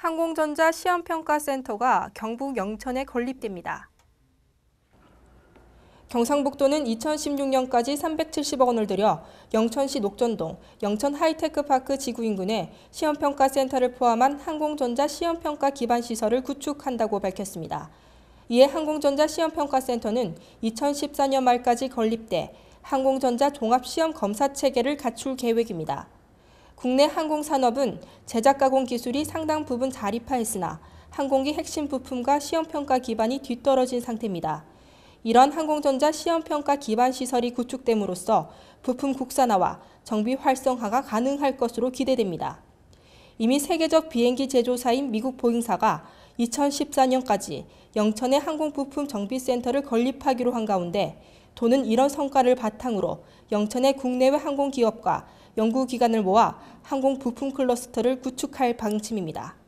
항공전자 시험평가센터가 경북 영천에 건립됩니다. 경상북도는 2016년까지 370억 원을 들여 영천시 녹전동 영천 하이테크파크 지구 인근에 시험평가센터를 포함한 항공전자 시험평가 기반 시설을 구축한다고 밝혔습니다. 이에 항공전자 시험평가센터는 2014년 말까지 건립돼 항공전자 종합시험 검사 체계를 갖출 계획입니다. 국내 항공산업은 제작 가공 기술이 상당 부분 자립화했으나 항공기 핵심 부품과 시험평가 기반이 뒤떨어진 상태입니다. 이런 항공전자 시험평가 기반 시설이 구축됨으로써 부품 국산화와 정비 활성화가 가능할 것으로 기대됩니다. 이미 세계적 비행기 제조사인 미국 보잉사가 2014년까지 영천에 항공부품 정비센터를 건립하기로 한 가운데 도는 이런 성과를 바탕으로 영천의 국내외 항공기업과 연구기관을 모아 항공 부품 클러스터를 구축할 방침입니다.